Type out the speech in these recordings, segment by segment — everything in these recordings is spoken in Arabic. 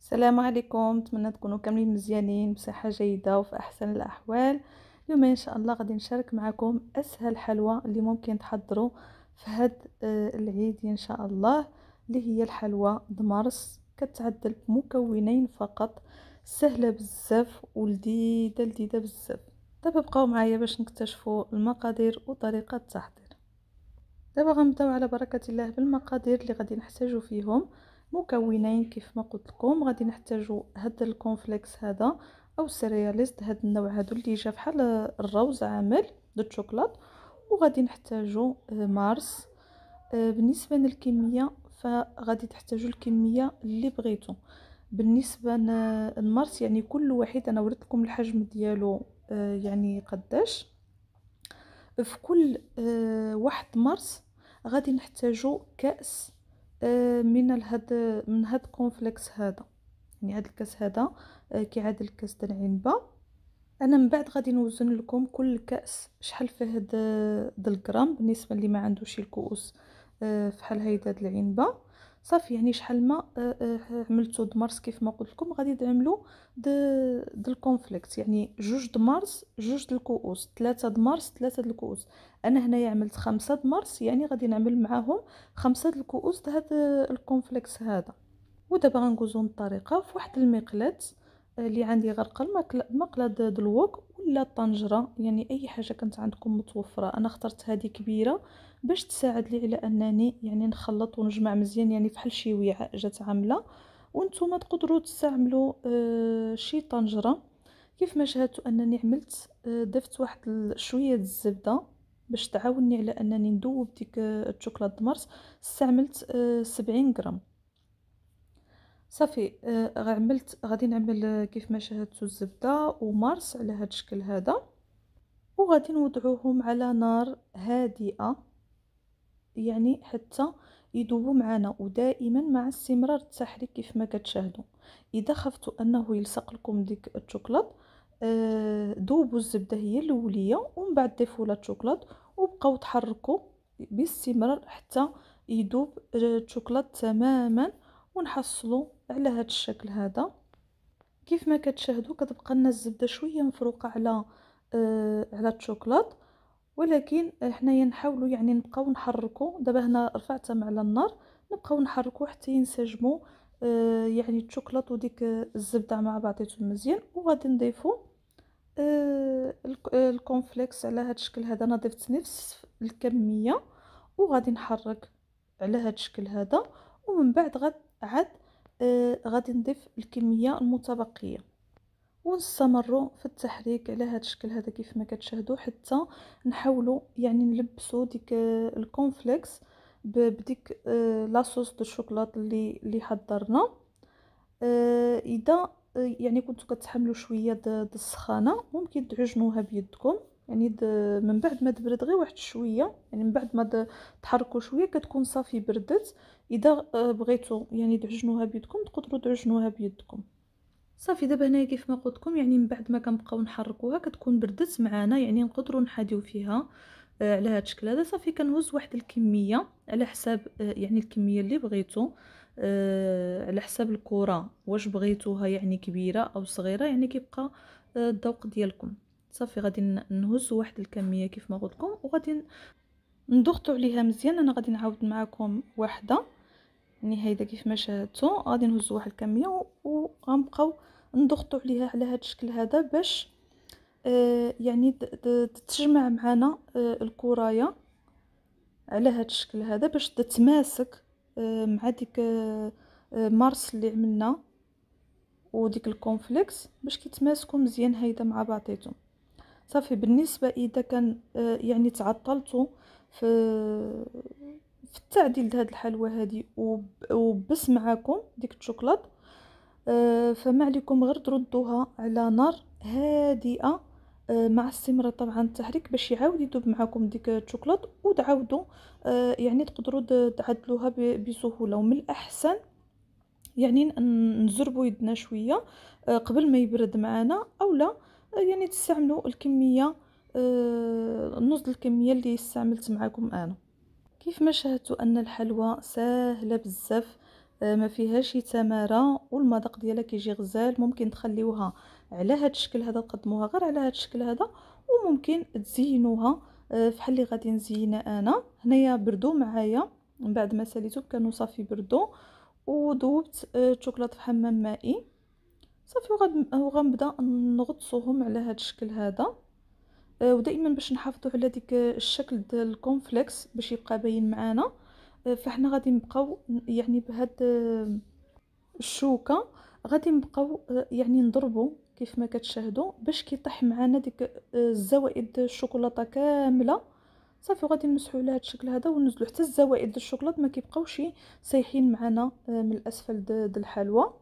السلام عليكم نتمنى تكونوا كاملين مزيانين بصحه جيده وفي احسن الاحوال اليوم ان شاء الله غادي نشارك معكم اسهل حلوى اللي ممكن تحضروا في هاد آه، العيد ان شاء الله اللي هي الحلوى دمارس كتعدل بمكونين فقط سهله بزاف ولذيذه لذيذه بزاف دابا بقاو معايا باش نكتشفوا المقادير وطريقه التحضير دابا غنبداو على بركه الله بالمقادير اللي غادي نحتاجو فيهم مكونين كيف ما قلت لكم غادي نحتاجوا هاد الكونفليكس هذا او سيرياليست هاد النوع هادو اللي جا بحال الروز عامل دو شوكولات وغادي نحتاجوا مارس آه، بالنسبه للكميه فغادي تحتاجوا الكميه اللي بغيتو بالنسبه للمارس يعني كل واحد انا وريت لكم الحجم ديالو آه، يعني قداش في كل آه، واحد مارس غادي نحتاجو كاس آه، من هاد من هاد كونفليكس هذا يعني هاد الكاس هذا آه، كيعادل كاس د العنبه انا من بعد غادي نوزن لكم كل كاس شحال فيه آه، د الغرام بالنسبه اللي ما عندوش الكؤوس فحال هيدا العنبه صافي يعني شحال ما آه، آه، عملتو دمارس كيف ما قلت لكم غادي تعملوا د د الكونفليكت يعني جوج دمارس جوج د الكؤوس ثلاثه دمارس ثلاثه د الكؤوس انا هنايا عملت خمسه دمارس يعني غادي نعمل معاهم خمسه د الكؤوس د هذا آه، الكونفليكت هذا ودابا غندوزو في فواحد المقلات اللي عندي غرقل مقلة الوك ولا الطنجره يعني اي حاجه كانت عندكم متوفره انا اخترت هذه كبيره باش تساعد لي على انني يعني نخلط ونجمع مزيان يعني فحال شي وعاء جات عامله وانتم تقدروا تستعملوا آه شي طنجره كيف ما شاهدتوا انني عملت آه ضفت واحد شويه الزبده باش تعاوني على انني ندوب ديك آه، الشوكولاته مارس استعملت آه 70 غرام صافي آه عملت غادي نعمل آه، كيف ما شاهدتوا الزبده ومارس على هذا الشكل هذا وغادي نوضعوهم على نار هادئه يعني حتى يذوبوا معنا ودائما مع استمرار التحريك كيف ما كتشاهدوا اذا خفتوا انه يلصق لكم ديك الشوكولات آه ذوبوا الزبده هي الاوليه ومن بعد ضيفوا لها الشوكولات وبقاو تحركوا باستمرار حتى يذوب آه، الشوكولات تماما ونحصلوا على هذا الشكل هذا كيف ما كتشاهدوا كتبقى لنا الزبده شويه مفروقه على آه على الشوكولات ولكن حنايا نحاولوا يعني نبقاو نحركوا دابا هنا رفعتهم على النار نبقاو نحركوا حتى ينسجموا آه يعني الشوكولات وديك الزبده مع بعضيتهم مزيان وغادي نضيفوا آه،, آه الكونفليكس على هذا الشكل هذا انا ضفت نفس الكميه وغادي نحرك على هذا الشكل هذا ومن بعد غادي عاد آه، غادي نضيف الكميه المتبقيه ونستمروا في التحريك على هذا الشكل هذا كيف ما كتشاهدوا حتى نحاولوا يعني نلبسوا ديك آه، الكونفليكس بديك آه، لاصوص دو الشوكولاط اللي اللي حضرنا اذا يعني كنتو كتحملوا شويه د السخانه ممكن تعجنوها بيدكم يعني من بعد ما تبرد غير واحد شويه يعني من بعد ما تحركوا شويه كتكون صافي بردت اذا آه، بغيتو يعني تعجنوها بيدكم تقدروا تعجنوها بيدكم صافي دابا هنايا كيف ما قلتكم يعني من بعد ما كنبقاو نحركوها كتكون بردت معانا يعني نقدروا نحاديو فيها آه، على هذا الشكل هذا صافي كنهز واحد الكميه على حساب آه، يعني الكميه اللي بغيتو على حساب الكره واش بغيتوها يعني كبيره او صغيره يعني كيبقى الذوق ديالكم صافي غادي نهز واحد الكميه كيف ما قلت لكم وغادي نضغطوا عليها مزيان انا غادي نعاود معكم واحده يعني هيدا كيف ما شاهدتوا غادي نهز واحد الكميه وغنبقاو نضغطوا عليها على هذا الشكل هذا باش آه يعني تتجمع معنا آه الكرايه على هذا الشكل هذا باش تتماسك آه مع ديك آه, آه، مارس اللي عملنا وديك الكونفليكس باش كيتماسكوا مزيان هيدا مع بعضيتهم صافي بالنسبه اذا كان آه، يعني تعطلتوا في في التعديل دهاد الحلوى هذه وبس معاكم ديك الشوكولاط آه، فما عليكم غير تردوها على نار هادئه آه، مع استمرار طبعا التحريك باش يعاود يذوب معاكم ديك الشوكولاط وتعاودوا يعني تقدروا تعدلوها بسهوله ومن الاحسن يعني نزربوا يدنا شويه قبل ما يبرد معنا اولا يعني تستعملوا الكميه آه، نص الكميه اللي استعملت معكم انا كيف ما شاهدتوا ان الحلوى سهله بزاف آه، ما فيهاش تماره والمذاق ديالها كيجي غزال ممكن تخليوها على هذا الشكل هذا تقدموها غير على هذا الشكل هذا وممكن تزينوها آه، فحال اللي غادي نزينها انا هنايا بردو معايا من بعد ما ساليتو كانوا صافي بردو وذوبت الشوكولاته في حمام مائي صافي وغنبدا نغطسوهم على هذا الشكل هذا آه ودائما باش نحافظوا على ديك الشكل ديال الكونفليكس باش يبقى باين معانا آه، فاحنا غادي نبقاو يعني بهاد آه، الشوكه غادي نبقاو آه، يعني نضربو كيف ما كتشاهدوا باش كيطيح معانا ديك الزوائد الشوكولاته كامله صافي غادي نمسحوا على هذا الشكل هذا ونزلوا حتى الزوائد الشوكولاط ما كيبقاوش سايحين معانا من الاسفل د الحلوى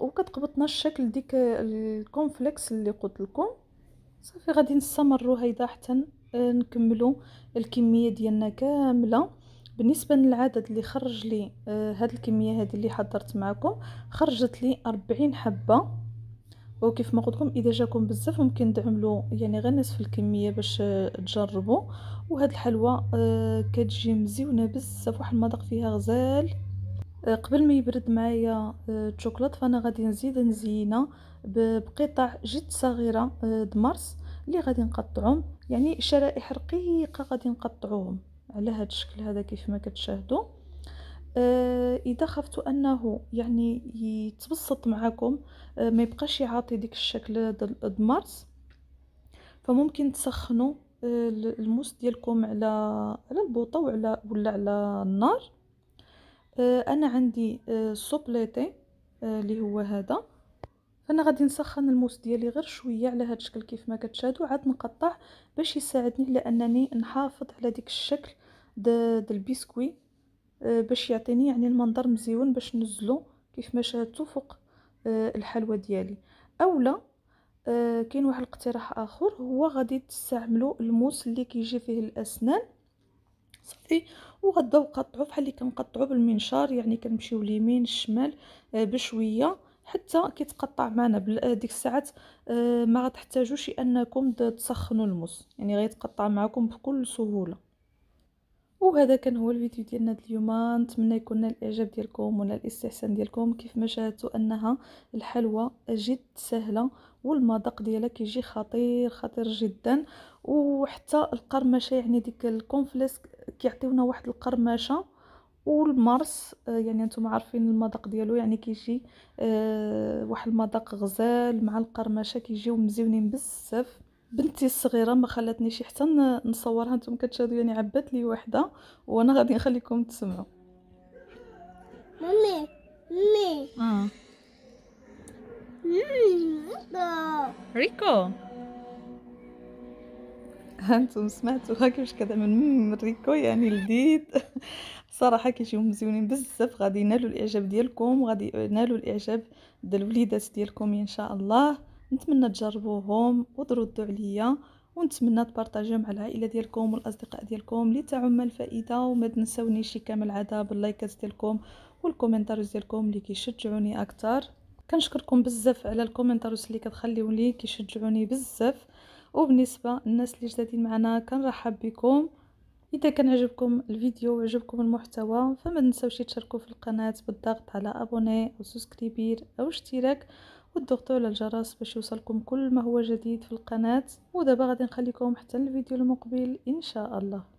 وكتقبطنا الشكل ديك الكونفليكس اللي قلت لكم صافي غادي نستمروا هيدا حتى آه، نكملوا الكميه ديالنا كامله بالنسبه للعدد اللي خرج لي آه، هاد الكميه هذه اللي حضرت معكم خرجت لي 40 حبه وكيف ما قلت لكم اذا جاكم بزاف ممكن تعملوا يعني غير نصف الكميه باش آه، تجربوا وهاد الحلوى كتجي مزيونه بزاف واحد المذاق فيها غزال قبل ما يبرد معايا آه، الشوكولات فانا غادي نزيد نزينه بقطع جد صغيره آه، دمرس اللي غادي نقطعهم يعني شرائح رقيقه غادي نقطعوهم على هذا الشكل هذا كيف ما كتشاهدوا آه، اذا خفتوا انه يعني يتبسط معكم ما يبقاش يعطي ديك الشكل دمارس فممكن تسخنوا الموس ديالكم على على البوطه وعلى ولا على النار آه، انا عندي سوبليتي آه، آه، اللي هو هذا انا غادي نسخن الموس ديالي غير شويه على هذا الشكل كيف ما كتشاهدوا عاد نقطع باش يساعدني على انني نحافظ على ديك الشكل د البسكوي باش يعطيني يعني المنظر مزيون باش نزلو كيف ما شاهدتوا فوق الحلوى ديالي اولا كاين واحد الاقتراح اخر هو غادي تستعملوا الموس اللي كيجي فيه الاسنان صافي وغدا وقطعو بحال اللي كنقطعو بالمنشار يعني كنمشيو اليمين الشمال آه، بشويه حتى كيتقطع معنا آه، ديك الساعات آه، ما غتحتاجوش انكم تسخنوا الموس يعني غيتقطع معكم بكل سهوله وهذا كان هو الفيديو ديالنا اليوم نتمنى يكون الاعجاب ديالكم ولا الاستحسان ديالكم كيف ما شاهدتوا انها الحلوى جد سهله والمذاق ديالها كيجي خطير خطير جدا وحتى القرمشه يعني ديك الكونفليسك كيعطيونا واحد القرمشه والمرس آه، يعني نتوما عارفين المذاق ديالو يعني كيجي آه، واحد المذاق غزال مع القرمشه كيجيو مزيونين بزاف بنتي الصغيره ما خلاتنيش حتى نصورها نتوما كتشاهدوا يعني عبات لي وحده وانا غادي نخليكم تسمعوا مامي مامي آه. ريكو هانتم سمعتوا هاكش كذا من ريكو يعني لذيذ صراحه كيجيو مزيونين بزاف غادي ينالوا الاعجاب ديالكم وغادي ينالوا الاعجاب ديال الوليدات ديالكم ان شاء الله نتمنى تجربوهم وتردوا عليا ونتمنى تبارطاجيو مع العائله ديالكم والاصدقاء ديالكم اللي تعم الفائده وما تنساونيش كامل العادة باللايكات ديالكم والكومنتار ديالكم اللي كيشجعوني اكثر كنشكركم بزاف على الكومنتارات اللي كتخليو لي كيشجعوني بزاف وبالنسبه للناس اللي جدادين معنا كنرحب بكم اذا كان عجبكم الفيديو وعجبكم المحتوى فما تنسوش تشاركوا في القناه بالضغط على ابوني او سوسكريبير او اشتراك والضغط على الجرس باش يوصلكم كل ما هو جديد في القناه ودابا غادي نخليكم حتى الفيديو المقبل ان شاء الله